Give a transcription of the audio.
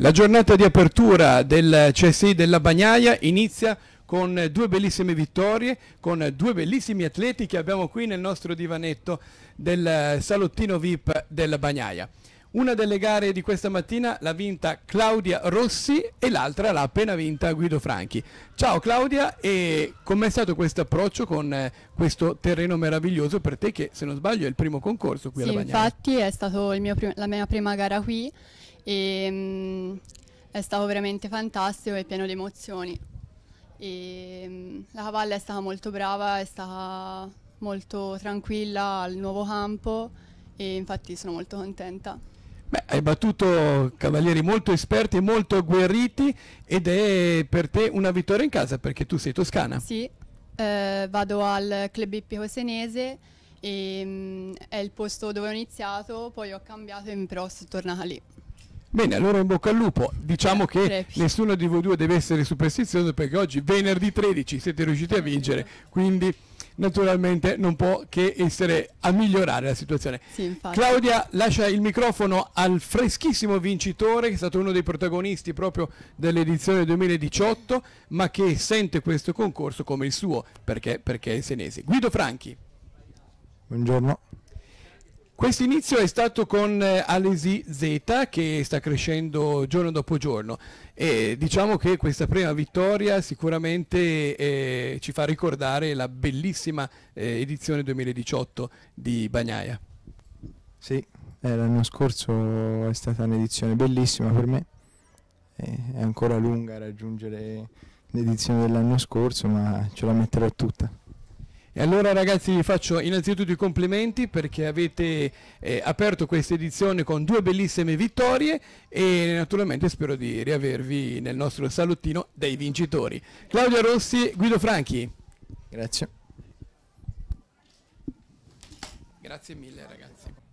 La giornata di apertura del CSI della Bagnaia inizia con due bellissime vittorie, con due bellissimi atleti che abbiamo qui nel nostro divanetto del salottino VIP della Bagnaia. Una delle gare di questa mattina l'ha vinta Claudia Rossi e l'altra l'ha appena vinta Guido Franchi. Ciao Claudia e com'è stato questo approccio con eh, questo terreno meraviglioso per te che se non sbaglio è il primo concorso qui sì, alla Bagnaia? infatti è stata la mia prima gara qui e mh, mm, è stato veramente fantastico e pieno di emozioni. E, mh, mm, la cavalla è stata molto brava, è stata molto tranquilla al nuovo campo e infatti sono molto contenta. Beh, hai battuto cavalieri molto esperti, e molto agguerriti ed è per te una vittoria in casa perché tu sei toscana. Sì, eh, vado al club ippico senese e mh, mm, è il posto dove ho iniziato, poi ho cambiato e mi però sono tornata lì. Bene, allora in bocca al lupo. Diciamo che nessuno di voi due deve essere superstizioso perché oggi, venerdì 13, siete riusciti a vincere. Quindi naturalmente non può che essere a migliorare la situazione. Sì, Claudia lascia il microfono al freschissimo vincitore che è stato uno dei protagonisti proprio dell'edizione 2018 ma che sente questo concorso come il suo perché, perché è senese. Guido Franchi. Buongiorno. Questo inizio è stato con eh, Alesi Z che sta crescendo giorno dopo giorno e diciamo che questa prima vittoria sicuramente eh, ci fa ricordare la bellissima eh, edizione 2018 di Bagnaia. Sì, eh, l'anno scorso è stata un'edizione bellissima per me, eh, è ancora lunga raggiungere l'edizione dell'anno scorso ma ce la metterò tutta. E allora ragazzi vi faccio innanzitutto i complimenti perché avete eh, aperto questa edizione con due bellissime vittorie e naturalmente spero di riavervi nel nostro salottino dei vincitori. Claudia Rossi, Guido Franchi. Grazie. Grazie mille ragazzi.